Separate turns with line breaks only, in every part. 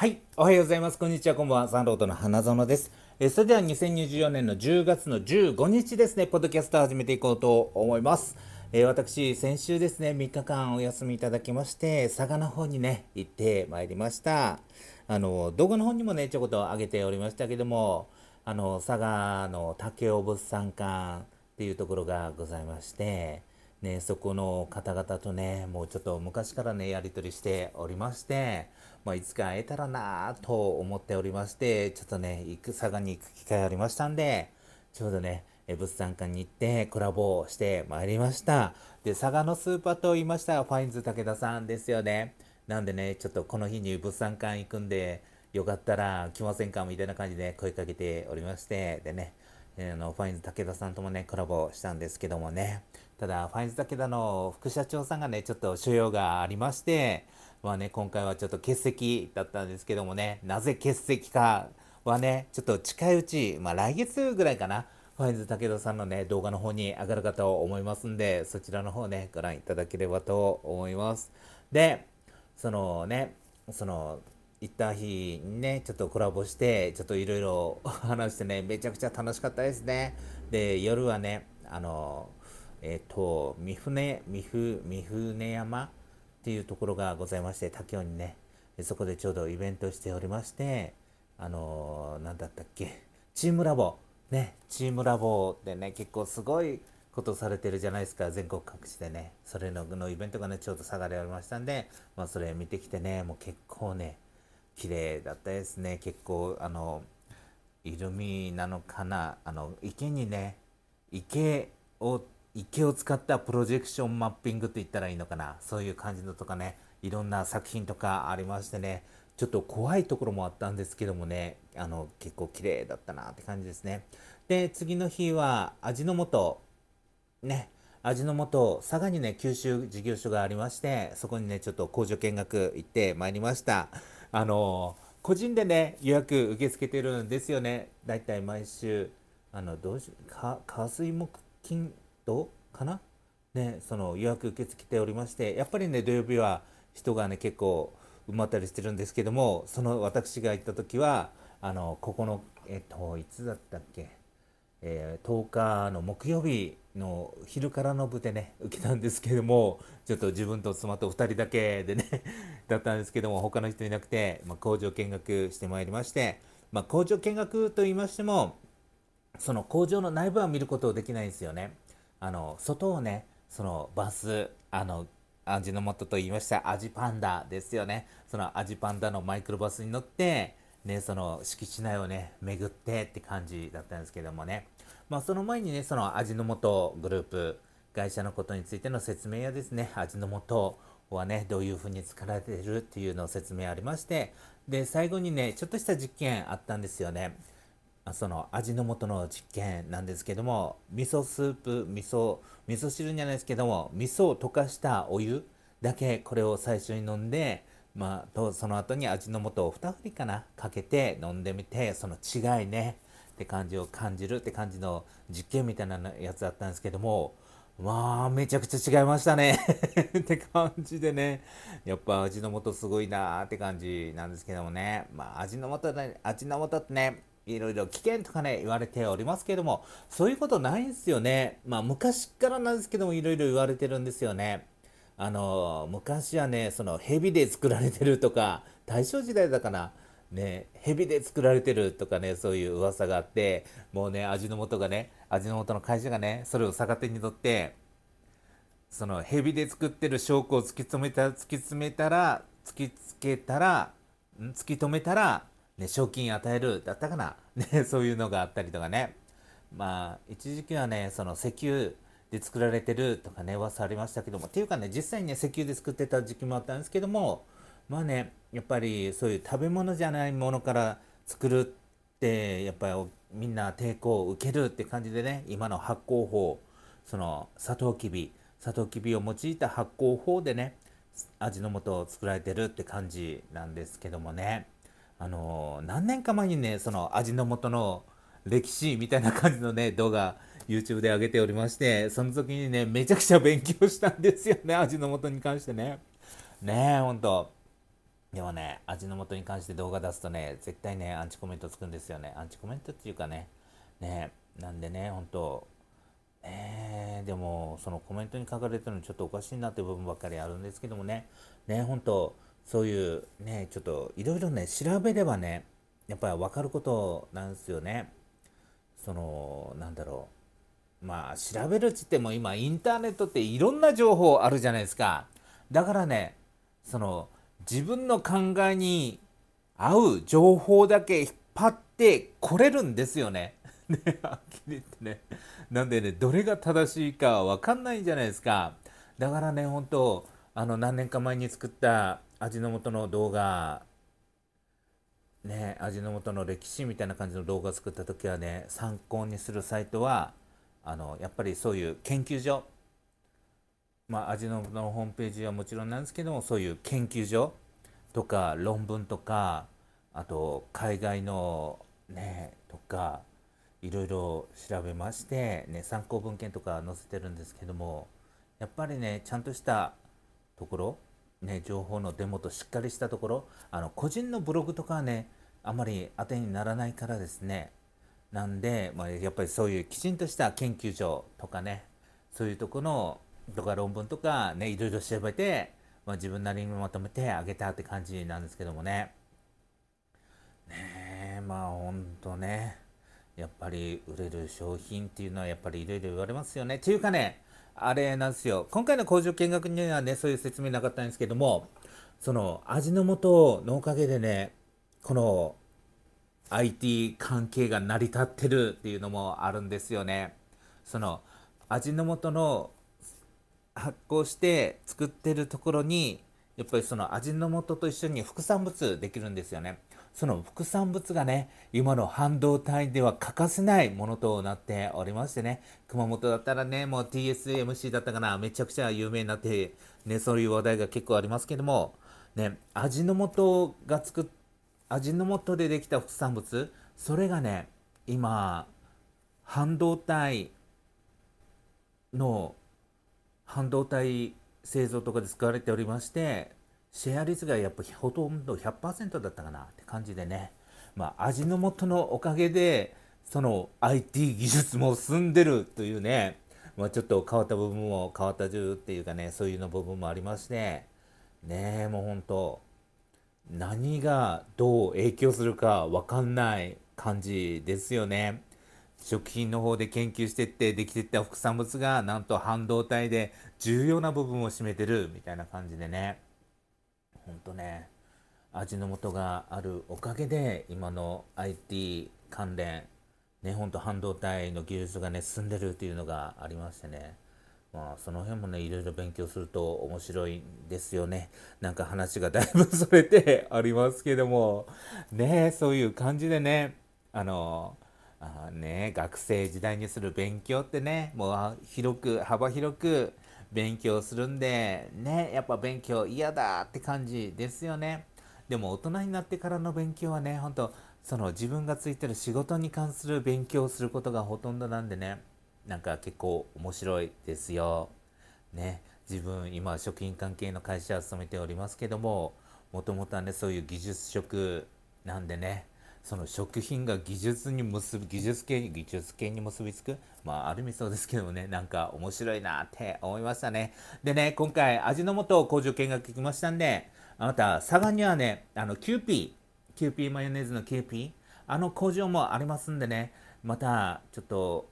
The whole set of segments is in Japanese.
はい。おはようございます。こんにちは。こんばんは。サンロードの花園です。えそれでは2024年の10月の15日ですね、ポッドキャストを始めていこうと思います。えー、私、先週ですね、3日間お休みいただきまして、佐賀の方にね、行ってまいりました。あの、動画の方にもね、ちょこっと上げておりましたけども、あの、佐賀の竹尾物産館っていうところがございまして、ね、そこの方々とね、もうちょっと昔からね、やり取りしておりまして、まあ、いつか会えたらなと思っておりまして、ちょっとね、行く、佐賀に行く機会ありましたんで、ちょうどね、物産館に行ってコラボをしてまいりました。で、佐賀のスーパーと言いましたら、ファインズ武田さんですよね。なんでね、ちょっとこの日に物産館行くんで、よかったら来ませんかみたいな感じで声かけておりまして、でね、あのファインズ武田さんともね、コラボしたんですけどもね、ただ、ファインズ武田の副社長さんがね、ちょっと所要がありまして、まあね、今回はちょっと欠席だったんですけどもね、なぜ欠席かはね、ちょっと近いうち、まあ来月ぐらいかな、ファインズ武田さんのね、動画の方に上がるかと思いますんで、そちらの方ね、ご覧いただければと思います。で、そのね、その、行った日にね、ちょっとコラボして、ちょっといろいろ話してね、めちゃくちゃ楽しかったですね。で、夜はね、あの、えっ、ー、と、三船、三船、三船山っていうところがございまして、他雄にね、そこでちょうどイベントしておりまして、あのー、なんだったっけ、チームラボ、ね、チームラボでね、結構すごいことされてるじゃないですか、全国各地でね、それののイベントがね、ちょうど下がりありましたんで、まあ、それ見てきてね、もう結構ね、綺麗だったですね、結構、あの、イルミなのかな、あの、池にね、池を池を使ったプロジェクションマッピングって言ったらいいのかなそういう感じのとかねいろんな作品とかありましてねちょっと怖いところもあったんですけどもねあの結構綺麗だったなって感じですねで次の日は味の素ね味の素佐賀にね九州事業所がありましてそこにねちょっと工場見学行ってまいりましたあの個人でね予約受け付けてるんですよねだいたい毎週あのどうしか火水木金トかな、ね、その予約受け付けておりまして、やっぱりね、土曜日は人がね、結構埋まったりしてるんですけども、その私が行った時は、あの、ここの、えっと、いつだったっけ、えー、10日の木曜日の昼からの部でね、受けたんですけども、ちょっと自分と妻と2人だけでね だったんですけども、他の人いなくて、まあ、工場見学してまいりまして、まあ、工場見学と言いましても、その工場の内部は見ることできないんですよね。あの外をねそのバスあの味の素と言いました味パンダですよねその味パンダのマイクロバスに乗ってねその敷地内をね巡ってって感じだったんですけどもねまあその前にねその味の素グループ会社のことについての説明やですね味の素はねどういうふうに作られてるっていうのを説明ありましてで最後にねちょっとした実験あったんですよねその味の素の実験なんですけども味噌スープ味噌味噌汁じゃないですけども味噌を溶かしたお湯だけこれを最初に飲んで、まあ、とその後に味の素を2振りかなかけて飲んでみてその違いねって感じを感じるって感じの実験みたいなやつだったんですけどもまあめちゃくちゃ違いましたね って感じでねやっぱ味の素すごいなーって感じなんですけどもねまあ味の素だ、ね、味の素ってねいろいろ危険とかね、言われておりますけれども、そういうことないんですよね。まあ、昔からなんですけども、いろいろ言われてるんですよね。あの、昔はね、その、蛇で作られてるとか、大正時代だから、ね、蛇で作られてるとかね、そういう噂があって、もうね、味の素がね、味の素の会社がね、それを逆手にとって、その蛇で作ってる証拠を突き詰めた、突き詰めたら、突きつけたら、突き止めたら、ね、賞金与えるだったかな、ね、そういうのがあったりとかね、まあ、一時期はね、その石油で作られてるとかね、噂ありましたけども、っていうかね、実際にね、石油で作ってた時期もあったんですけども、まあね、やっぱりそういう食べ物じゃないものから作るって、やっぱりみんな抵抗を受けるって感じでね、今の発酵法、そのサトウキビ、サトウキビを用いた発酵法でね、味の素を作られてるって感じなんですけどもね。あの何年か前にねその味の素の歴史みたいな感じのね動画 YouTube で上げておりましてその時にねめちゃくちゃ勉強したんですよね味の素に関してねねえほんとでもね味の素に関して動画出すとね絶対ねアンチコメントつくんですよねアンチコメントっていうかねねなんでねほんとねでもそのコメントに書かれてるのちょっとおかしいなって部分ばっかりあるんですけどもねねほんとそういうね、ちょっといろいろね、調べればね、やっぱり分かることなんですよね。その、なんだろう。まあ、調べるっつっても今インターネットっていろんな情報あるじゃないですか。だからね、その、自分の考えに合う情報だけ引っ張ってこれるんですよね。ね、はっきり言ってね。なんでね、どれが正しいか分かんないんじゃないですか。だからね、本当あの、何年か前に作った味の素の動画ね味の素の歴史みたいな感じの動画を作った時はね参考にするサイトはあのやっぱりそういう研究所まあ味の素のホームページはもちろんなんですけどもそういう研究所とか論文とかあと海外のねとかいろいろ調べまして、ね、参考文献とか載せてるんですけどもやっぱりねちゃんとしたところね、情報のデモとしっかりしたところあの個人のブログとかはねあまり当てにならないからですねなんで、まあ、やっぱりそういうきちんとした研究所とかねそういうとこのとか論文とかねいろいろ調べて、まあ、自分なりにまとめてあげたって感じなんですけどもねねえまあほんとねやっぱり売れる商品っていうのはやっぱりいろいろ言われますよねっていうかねあれなんですよ。今回の工場見学にはね、そういう説明なかったんですけども、その味の素のおかげでね、この IT 関係が成り立ってるっていうのもあるんですよね。その味の素の発酵して作ってるところにやっぱりその味の素と一緒に副産物できるんですよね。その副産物がね、今の半導体では欠かせないものとなっておりましてね、熊本だったらね、もう TSMC だったかな、めちゃくちゃ有名になって、ね、そういう話題が結構ありますけども、ね、味の素が作味の素でできた副産物、それがね、今、半導体の、半導体製造とかで使われておりまして、シェア率がやっぱほとんど100%だったかなって感じでね、まあ、味の素のおかげで、その IT 技術も進んでるというね、まあ、ちょっと変わった部分も変わった中っていうかね、そういうの部分もありまして、ねえ、もう本当何がどう影響するかわかんない感じですよね。食品の方で研究してってできてった副産物がなんと半導体で重要な部分を占めてるみたいな感じでね。本当ね味の素があるおかげで今の IT 関連ね本と半導体の技術がね進んでるっていうのがありましてねまあその辺もねいろいろ勉強すると面白いですよねなんか話がだいぶそれてありますけどもねそういう感じでねあのあね学生時代にする勉強ってねもう広く幅広く勉強するんで、ね、やっぱ勉強嫌だって感じですよね。でも大人になってからの勉強はね、ほんと、その自分がついてる仕事に関する勉強をすることがほとんどなんでね、なんか結構面白いですよ。ね、自分今食品関係の会社を勤めておりますけども、もともとはね、そういう技術職なんでね、その食品が技術に結び技術系に技術系に結びつくまあある意味そうですけどもねなんか面白いなって思いましたねでね今回味の素工場見学きましたんであなた佐賀にはねあのキューピーキューピーマヨネーズのキューピーあの工場もありますんでねまたちょっと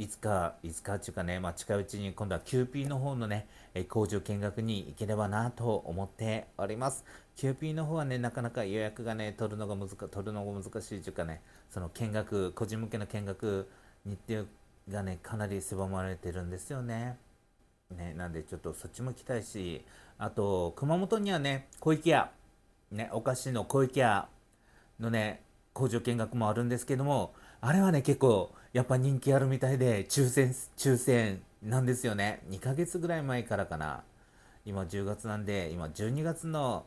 いつか、いつかっていうかね、まあ、近いうちに今度はキューピーの方のね、え工場見学に行ければなと思っております。キューピーの方はね、なかなか予約がね、取るのが難取るのが難しいというかね、その見学、個人向けの見学、日程がね、かなり狭まれてるんですよね。ね、なんでちょっとそっちも来たいし、あと、熊本にはね、小池屋、ね、お菓子の小池屋のね、工場見学もあるんですけども、あれはね、結構、やっぱ人気あるみたいで、抽選、抽選なんですよね。2ヶ月ぐらい前からかな。今10月なんで、今12月の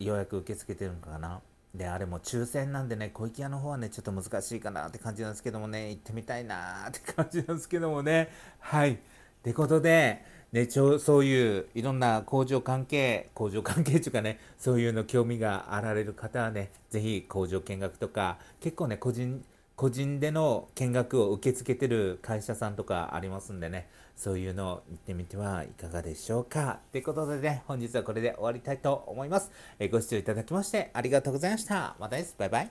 予約受け付けてるのかな。で、あれも抽選なんでね、小池屋の方はね、ちょっと難しいかなって感じなんですけどもね、行ってみたいなって感じなんですけどもね。はい。ってことで、ね、ちょそういういろんな工場関係工場関係というかねそういうの興味があられる方はね是非工場見学とか結構ね個人個人での見学を受け付けてる会社さんとかありますんでね、そういうのを行ってみてはいかがでしょうか。ということでね、本日はこれで終わりたいと思います。えご視聴いただきましてありがとうございました。またです。バイバイ。